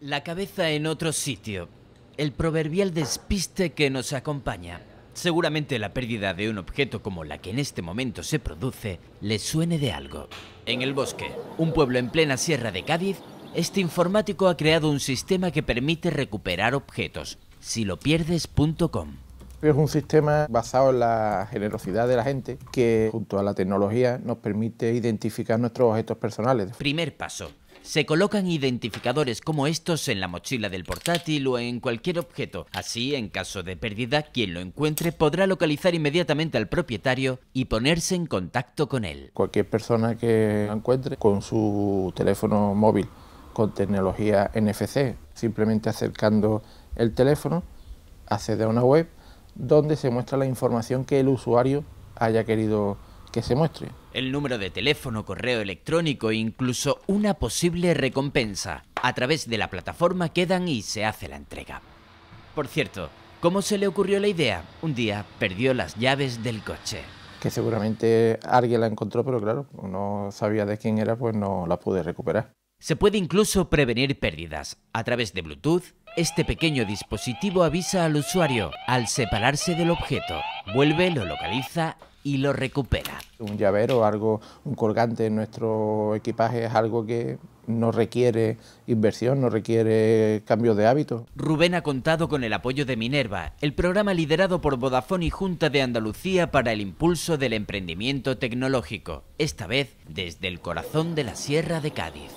La cabeza en otro sitio. El proverbial despiste que nos acompaña. Seguramente la pérdida de un objeto como la que en este momento se produce le suene de algo. En el bosque, un pueblo en plena sierra de Cádiz, este informático ha creado un sistema que permite recuperar objetos. Silopierdes.com es un sistema basado en la generosidad de la gente que, junto a la tecnología, nos permite identificar nuestros objetos personales. Primer paso, se colocan identificadores como estos en la mochila del portátil o en cualquier objeto. Así, en caso de pérdida, quien lo encuentre podrá localizar inmediatamente al propietario y ponerse en contacto con él. Cualquier persona que encuentre con su teléfono móvil con tecnología NFC, simplemente acercando el teléfono, accede a una web donde se muestra la información que el usuario haya querido que se muestre. El número de teléfono, correo electrónico e incluso una posible recompensa. A través de la plataforma quedan y se hace la entrega. Por cierto, ¿cómo se le ocurrió la idea? Un día perdió las llaves del coche. Que seguramente alguien la encontró, pero claro, no sabía de quién era, pues no la pude recuperar. Se puede incluso prevenir pérdidas. A través de Bluetooth, este pequeño dispositivo avisa al usuario al separarse del objeto. Vuelve, lo localiza y lo recupera. Un llavero, algo, un colgante en nuestro equipaje es algo que no requiere inversión, no requiere cambio de hábito. Rubén ha contado con el apoyo de Minerva, el programa liderado por Vodafone y Junta de Andalucía para el impulso del emprendimiento tecnológico, esta vez desde el corazón de la Sierra de Cádiz.